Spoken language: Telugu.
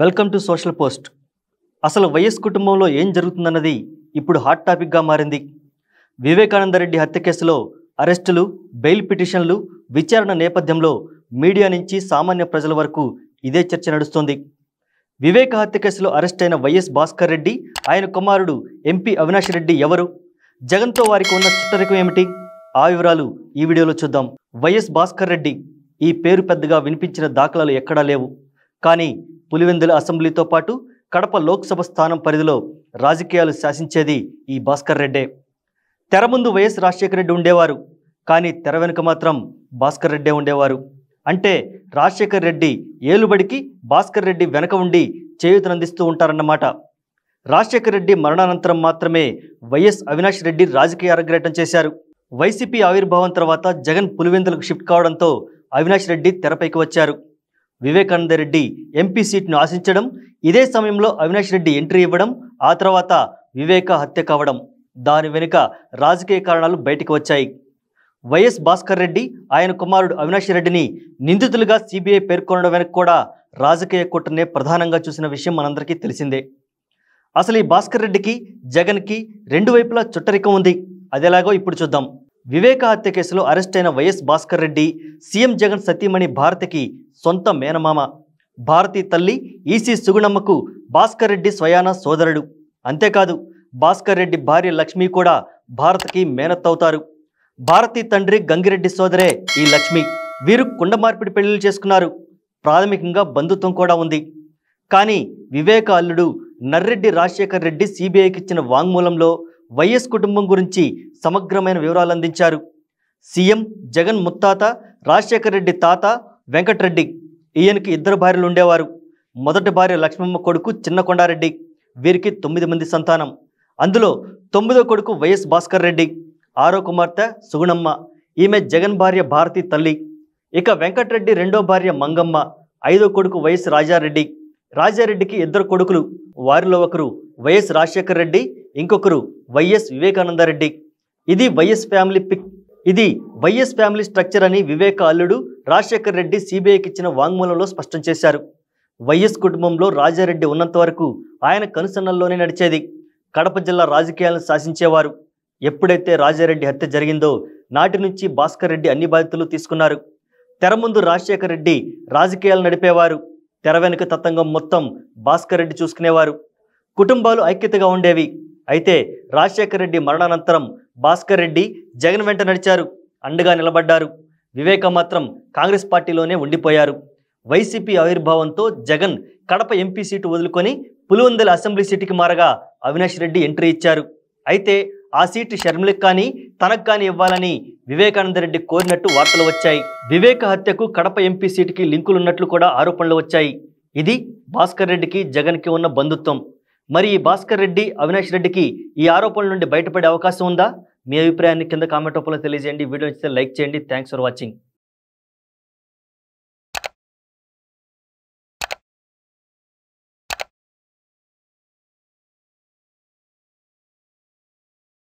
వెల్కమ్ టు సోషల్ పోస్ట్ అసలు వైఎస్ కుటుంబంలో ఏం జరుగుతుందన్నది ఇప్పుడు హాట్ టాపిక్గా మారింది వివేకానందరెడ్డి హత్య కేసులో అరెస్టులు బెయిల్ పిటిషన్లు విచారణ నేపథ్యంలో మీడియా నుంచి సామాన్య ప్రజల వరకు ఇదే చర్చ నడుస్తోంది వివేక హత్య కేసులో అరెస్ట్ అయిన వైఎస్ భాస్కర్ రెడ్డి ఆయన కుమారుడు ఎంపీ అవినాష్ రెడ్డి ఎవరు జగన్తో వారికి ఉన్న చుట్టరికం ఏమిటి ఆ వివరాలు ఈ వీడియోలో చూద్దాం వైఎస్ భాస్కర్ రెడ్డి ఈ పేరు పెద్దగా వినిపించిన దాఖలాలు ఎక్కడా లేవు కానీ పులివెందుల అసెంబ్లీతో పాటు కడప లోక్సభ స్థానం పరిధిలో రాజకీయాలు శాసించేది ఈ భాస్కర్ రెడ్డే తెర ముందు వైఎస్ రాజశేఖర రెడ్డి ఉండేవారు కానీ తెర వెనుక మాత్రం భాస్కర్ రెడ్డే ఉండేవారు అంటే రాజశేఖర్ రెడ్డి ఏలుబడికి భాస్కర్ రెడ్డి వెనక ఉండి చేయూతనందిస్తూ ఉంటారన్నమాట రాజశేఖర రెడ్డి మరణానంతరం మాత్రమే వైఎస్ అవినాష్ రెడ్డి రాజకీయ అరగ్రేటం చేశారు వైసీపీ ఆవిర్భావం తర్వాత జగన్ పులివెందులకు షిఫ్ట్ కావడంతో అవినాష్ రెడ్డి తెరపైకి వచ్చారు వివేకానంద రెడ్డి ఎంపీ సీట్ను ఆశించడం ఇదే సమయంలో అవినాష్ రెడ్డి ఎంట్రీ ఇవ్వడం ఆ తర్వాత వివేక హత్య కావడం దాని వెనుక రాజకీయ కారణాలు బయటకు వచ్చాయి వైఎస్ భాస్కర్ రెడ్డి ఆయన కుమారుడు అవినాష్ రెడ్డిని నిందితులుగా సిబిఐ పేర్కొనడం వెనక కూడా రాజకీయ కుట్రనే ప్రధానంగా చూసిన విషయం మనందరికీ తెలిసిందే అసలు ఈ భాస్కర్ రెడ్డికి జగన్కి రెండు వైపులా చుట్టరికం ఉంది అదేలాగో ఇప్పుడు చూద్దాం వివేక హత్య కేసులో అరెస్ట్ అయిన వైఎస్ భాస్కర్ రెడ్డి సీఎం జగన్ సతీమణి భారతికి సొంత మేనమామ భారతి తల్లి ఈసీ సుగుణమ్మకు భాస్కర్ రెడ్డి స్వయాన సోదరుడు అంతేకాదు భాస్కర్ రెడ్డి భార్య లక్ష్మి కూడా భారత్కి మేనత్తవుతారు భారతి తండ్రి గంగిరెడ్డి సోదరే ఈ లక్ష్మి వీరు కుండ మార్పిడి పెళ్లిలు చేసుకున్నారు ప్రాథమికంగా బంధుత్వం కూడా ఉంది కానీ వివేక అల్లుడు నర్రెడ్డి రాజశేఖర్ రెడ్డి సిబిఐకి ఇచ్చిన వాంగ్మూలంలో వైఎస్ కుటుంబం గురించి సమగ్రమైన వివరాలు అందించారు సీఎం జగన్ ముత్తాత రాజశేఖర రెడ్డి తాత వెంకటరెడ్డి ఈయనకి ఇద్దరు భార్యలు ఉండేవారు మొదటి భార్య లక్ష్మమ్మ కొడుకు చిన్నకొండారెడ్డి వీరికి తొమ్మిది మంది సంతానం అందులో తొమ్మిదో కొడుకు వైఎస్ భాస్కర్ రెడ్డి ఆరో కుమార్తె సుగుణమ్మ ఈమె జగన్ భార్య భారతి తల్లి ఇక వెంకటరెడ్డి రెండో భార్య మంగమ్మ ఐదో కొడుకు వైఎస్ రాజారెడ్డి రాజారెడ్డికి ఇద్దరు కొడుకులు వారిలో ఒకరు వైఎస్ రాజశేఖర్ రెడ్డి ఇంకొకరు వైఎస్ వివేకానందరెడ్డి ఇది వైఎస్ ఫ్యామిలీ పిక్ ఇది వైఎస్ ఫ్యామిలీ స్ట్రక్చర్ అని వివేక అల్లుడు రాజశేఖర్ రెడ్డి సిబిఐకి ఇచ్చిన వాంగ్మూలంలో స్పష్టం చేశారు వైఎస్ కుటుంబంలో రాజారెడ్డి ఉన్నంత వరకు ఆయన కనుసన్నల్లోనే నడిచేది కడప జిల్లా రాజకీయాలను శాసించేవారు ఎప్పుడైతే రాజారెడ్డి హత్య జరిగిందో నాటి నుంచి భాస్కర్ రెడ్డి అన్ని బాధ్యతలు తీసుకున్నారు తెర ముందు రాజశేఖర్ రెడ్డి రాజకీయాలు నడిపేవారు తెర వెనుక తతంగం మొత్తం భాస్కర్ రెడ్డి చూసుకునేవారు కుటుంబాలు ఐక్యతగా ఉండేవి అయితే రాజశేఖర రెడ్డి మరణానంతరం భాస్కర్ రెడ్డి జగన్ వెంట నడిచారు అండగా నిలబడ్డారు వివేక మాత్రం కాంగ్రెస్ పార్టీలోనే ఉండిపోయారు వైసీపీ ఆవిర్భావంతో జగన్ కడప ఎంపీ సీటు వదులుకొని పులివందల అసెంబ్లీ సీటుకి మారగా అవినాష్ రెడ్డి ఎంట్రీ ఇచ్చారు అయితే ఆ సీటు షర్మిలకు కానీ తనకు కానీ ఇవ్వాలని వివేకానందరెడ్డి కోరినట్టు వార్తలు వచ్చాయి వివేక హత్యకు కడప ఎంపీ సీటుకి లింకులున్నట్లు కూడా ఆరోపణలు వచ్చాయి ఇది భాస్కర్ రెడ్డికి జగన్కి ఉన్న బంధుత్వం మరి ఈ భాస్కర్ రెడ్డి అవినాష్ రెడ్డికి ఈ ఆరోపణల నుండి బయటపడే అవకాశం ఉందా మీ అభిప్రాయాన్ని కింద కామెంట్ రూపంలో తెలియజేయండి వీడియో నచ్చితే లైక్ చేయండి థ్యాంక్స్ ఫర్ వాచింగ్